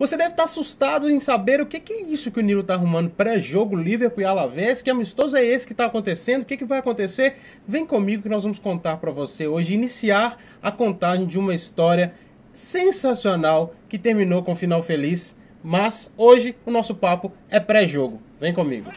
Você deve estar assustado em saber o que, é isso que o Nilo está arrumando pré-jogo Liverpool e Alavés, que amistoso é esse que está acontecendo, o que, que vai acontecer? Vem comigo que nós vamos contar para você hoje, iniciar a contagem de uma história sensacional que terminou com um final feliz, mas hoje o nosso papo é pré-jogo. Vem comigo.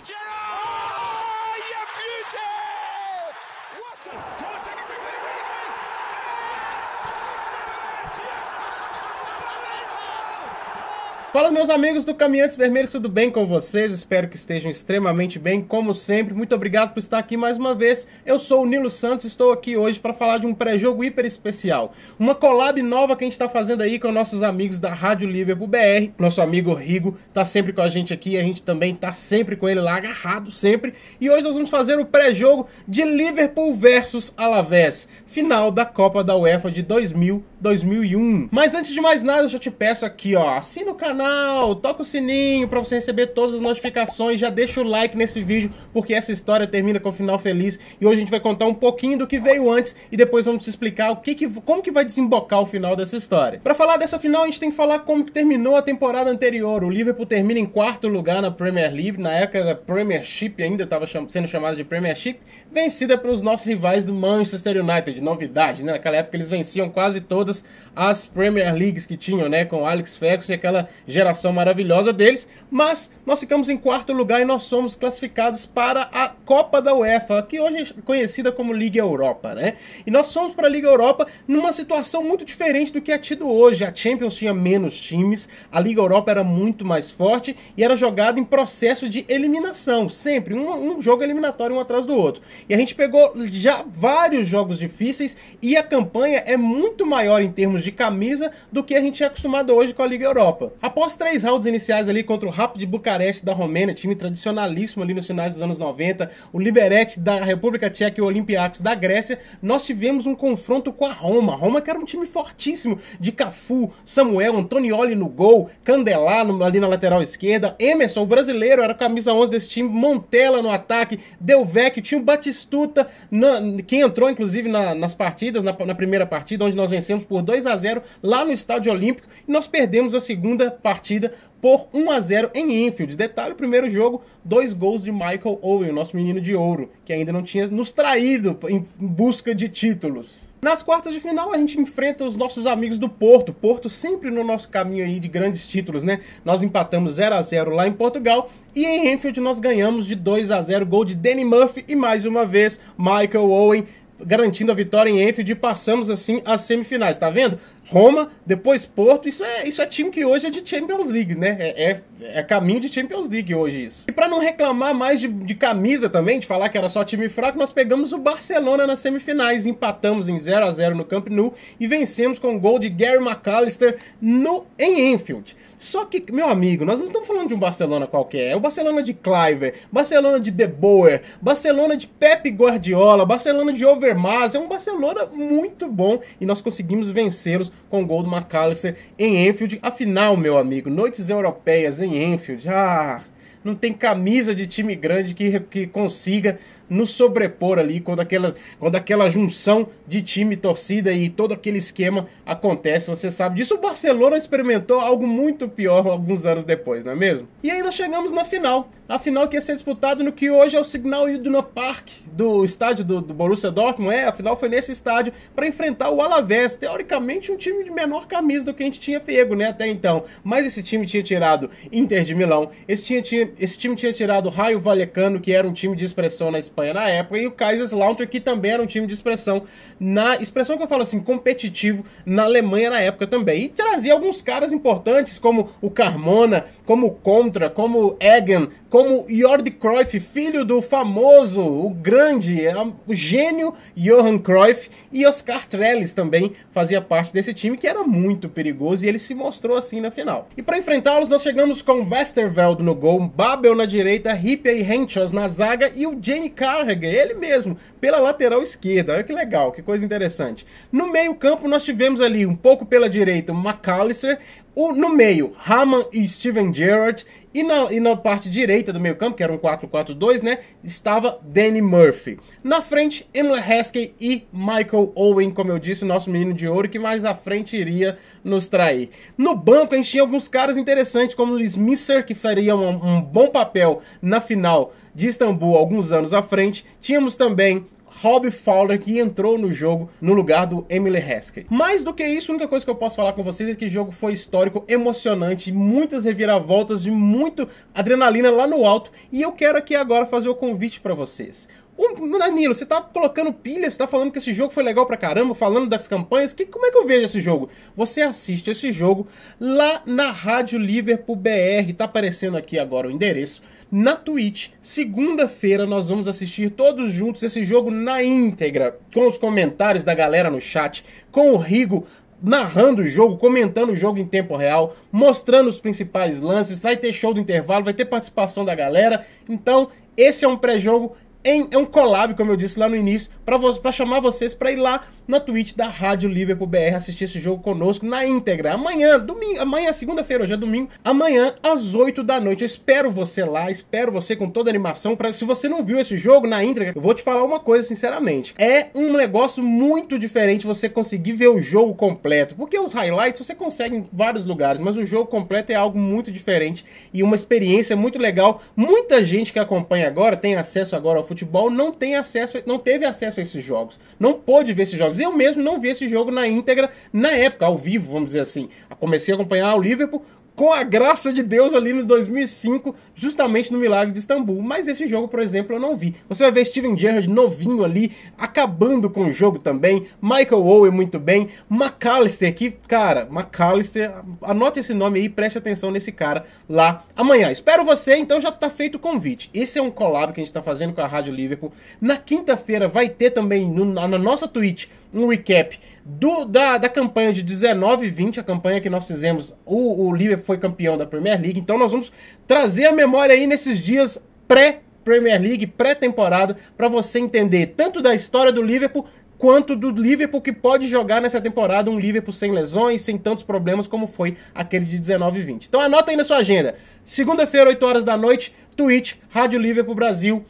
Fala, meus amigos do Caminhantes Vermelhos, tudo bem com vocês? Espero que estejam extremamente bem, como sempre. Muito obrigado por estar aqui mais uma vez. Eu sou o Nilo Santos estou aqui hoje para falar de um pré-jogo hiper especial. Uma collab nova que a gente está fazendo aí com nossos amigos da Rádio Liverpool BR. Nosso amigo Rigo está sempre com a gente aqui, a gente também está sempre com ele lá, agarrado sempre. E hoje nós vamos fazer o pré-jogo de Liverpool versus Alavés, final da Copa da UEFA de 2000 2001. Mas antes de mais nada, eu já te peço aqui, ó, assina o canal, toca o sininho para você receber todas as notificações, já deixa o like nesse vídeo, porque essa história termina com um final feliz e hoje a gente vai contar um pouquinho do que veio antes e depois vamos te explicar o que, que como que vai desembocar o final dessa história. Para falar dessa final, a gente tem que falar como que terminou a temporada anterior. O Liverpool termina em quarto lugar na Premier League, na época era Premiership ainda estava cham sendo chamada de Premiership, vencida pelos nossos rivais do Manchester United. Novidade, né? Naquela época eles venciam quase todas todas as Premier Leagues que tinham, né? Com Alex Ferguson e aquela geração maravilhosa deles. Mas nós ficamos em quarto lugar e nós somos classificados para a Copa da UEFA, que hoje é conhecida como Liga Europa, né? E nós somos para a Liga Europa numa situação muito diferente do que é tido hoje. A Champions tinha menos times, a Liga Europa era muito mais forte e era jogada em processo de eliminação, sempre. Um, um jogo eliminatório um atrás do outro. E a gente pegou já vários jogos difíceis e a campanha é muito maior em termos de camisa do que a gente é acostumado hoje com a Liga Europa. Após três rounds iniciais ali contra o Rapid Bucareste da Romênia, time tradicionalíssimo ali nos finais dos anos 90, o Liberete da República Tcheca e o Olympiacos da Grécia, nós tivemos um confronto com a Roma. Roma que era um time fortíssimo de Cafu, Samuel, Antonioli no gol, Candelá ali na lateral esquerda, Emerson, o brasileiro, era camisa 11 desse time, Montella no ataque, Delvecchio, tinha o Batistuta, na, que entrou inclusive na, nas partidas, na, na primeira partida, onde nós vencemos por 2 a 0 lá no Estádio Olímpico e nós perdemos a segunda partida por 1 a 0 em Enfield. Detalhe, o primeiro jogo, dois gols de Michael Owen, nosso menino de ouro, que ainda não tinha nos traído em busca de títulos. Nas quartas de final a gente enfrenta os nossos amigos do Porto. Porto sempre no nosso caminho aí de grandes títulos, né? Nós empatamos 0 a 0 lá em Portugal e em Enfield nós ganhamos de 2 a 0, gol de Danny Murphy e mais uma vez Michael Owen garantindo a vitória em Enfield e passamos assim às semifinais, tá vendo? Roma, depois Porto. Isso é, isso é time que hoje é de Champions League, né? É, é, é caminho de Champions League hoje isso. E para não reclamar mais de, de, camisa também, de falar que era só time fraco, nós pegamos o Barcelona nas semifinais, empatamos em 0 a 0 no Camp Nou e vencemos com o um gol de Gary McAllister no, em Enfield. Só que, meu amigo, nós não estamos falando de um Barcelona qualquer. É o Barcelona de Cliver, Barcelona de De Boer, Barcelona de Pepe Guardiola, Barcelona de Overmars. É um Barcelona muito bom e nós conseguimos vencê-los com o gol do McAllister em Enfield. Afinal, meu amigo, noites europeias em Enfield. Ah! não tem camisa de time grande que, que consiga nos sobrepor ali quando aquela, quando aquela junção de time, torcida e todo aquele esquema acontece. Você sabe disso. O Barcelona experimentou algo muito pior alguns anos depois, não é mesmo? E aí nós chegamos na final. A final que ia ser disputada no que hoje é o Signal Iduna Park, do estádio do, do Borussia Dortmund. É, a final foi nesse estádio para enfrentar o Alavés. Teoricamente, um time de menor camisa do que a gente tinha pego, né, até então. Mas esse time tinha tirado Inter de Milão, esse time tinha esse time tinha tirado o Raio Vallecano, que era um time de expressão na Espanha na época, e o Kaiserslautern, que também era um time de expressão, na expressão que eu falo assim, competitivo, na Alemanha na época também. E trazia alguns caras importantes, como o Carmona, como o Contra, como o Egan, como Jordi Cruyff, filho do famoso, o grande, o gênio Johan Cruyff, e Oscar Trellis também fazia parte desse time que era muito perigoso e ele se mostrou assim na final. E para enfrentá-los, nós chegamos com Westerveld no gol, Babel na direita, Hippie e Henchos na zaga e o Jamie Carragher, ele mesmo, pela lateral esquerda. Olha que legal, que coisa interessante. No meio-campo, nós tivemos ali um pouco pela direita o McAllister, o, no meio, Haman e Steven Gerrard. E na, e na parte direita do meio campo, que era um 4-4-2, né? Estava Danny Murphy. Na frente, Emily Haskey e Michael Owen, como eu disse, o nosso menino de ouro, que mais à frente iria nos trair. No banco, a gente tinha alguns caras interessantes, como o Smisser, que faria um, um bom papel na final de Istambul alguns anos à frente. Tínhamos também Rob Fowler, que entrou no jogo no lugar do Emily Heskey. Mais do que isso, a única coisa que eu posso falar com vocês é que o jogo foi histórico, emocionante, muitas reviravoltas e muito adrenalina lá no alto. E eu quero aqui agora fazer o convite para vocês. O Danilo, você tá colocando pilha, você tá falando que esse jogo foi legal pra caramba, falando das campanhas. Que, como é que eu vejo esse jogo? Você assiste esse jogo lá na Rádio Liverpool BR, tá aparecendo aqui agora o endereço, na Twitch. Segunda-feira nós vamos assistir todos juntos esse jogo na íntegra, com os comentários da galera no chat, com o Rigo narrando o jogo, comentando o jogo em tempo real, mostrando os principais lances, vai ter show do intervalo, vai ter participação da galera. Então, esse é um pré-jogo é um collab, como eu disse lá no início, para chamar vocês para ir lá na Twitch da Rádio Liverpool BR assistir esse jogo conosco na íntegra. Amanhã, domingo, amanhã, segunda-feira, hoje é domingo, amanhã às 8 da noite. Eu espero você lá, espero você com toda a animação. Pra, se você não viu esse jogo na íntegra, eu vou te falar uma coisa, sinceramente. É um negócio muito diferente você conseguir ver o jogo completo, porque os highlights você consegue em vários lugares, mas o jogo completo é algo muito diferente e uma experiência muito legal. Muita gente que acompanha agora tem acesso agora ao futebol não tem acesso, não teve acesso a esses jogos, não pôde ver esses jogos. Eu mesmo não vi esse jogo na íntegra na época, ao vivo, vamos dizer assim. Comecei a acompanhar o Liverpool com a graça de Deus ali no 2005, justamente no Milagre de Istambul. Mas esse jogo, por exemplo, eu não vi. Você vai ver Steven Gerrard novinho ali, acabando com o jogo também. Michael Owen muito bem. McAllister, que, cara, McAllister, anota esse nome aí, preste atenção nesse cara lá amanhã. Espero você, então já tá feito o convite. Esse é um collab que a gente tá fazendo com a Rádio Liverpool. Na quinta-feira vai ter também, no, na, na nossa Twitch, um recap do, da, da campanha de 19 e 20, a campanha que nós fizemos, o, o Liverpool foi campeão da Premier League. Então nós vamos trazer a memória aí nesses dias pré Premier League, pré-temporada, para você entender tanto da história do Liverpool quanto do Liverpool que pode jogar nessa temporada um Liverpool sem lesões, sem tantos problemas como foi aquele de 19 e 20. Então anota aí na sua agenda. Segunda-feira, 8 horas da noite, Twitch, Rádio Liverpool Brasil.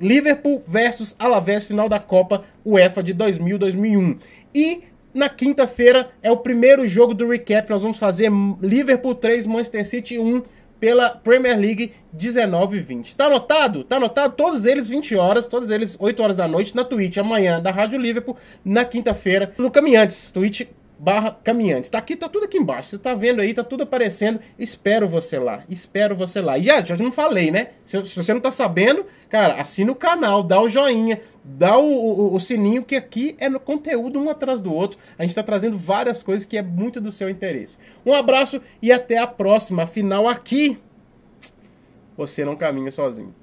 Liverpool versus Alavés, final da Copa UEFA de 2000-2001. E na quinta-feira é o primeiro jogo do recap. Nós vamos fazer Liverpool 3, Manchester City 1 pela Premier League 19 e 20. Tá anotado? Tá anotado? Todos eles 20 horas, todos eles 8 horas da noite na Twitch, amanhã da Rádio Liverpool, na quinta-feira, no Caminhantes, Twitch barra caminhantes. Tá aqui, tá tudo aqui embaixo. Você tá vendo aí, tá tudo aparecendo. Espero você lá, espero você lá. E ah, já não falei, né? Se, se, você não tá sabendo, cara, assina o canal, dá o joinha, dá o, o, o sininho, que aqui é no conteúdo um atrás do outro. A gente tá trazendo várias coisas que é muito do seu interesse. Um abraço e até a próxima. Afinal, aqui você não caminha sozinho.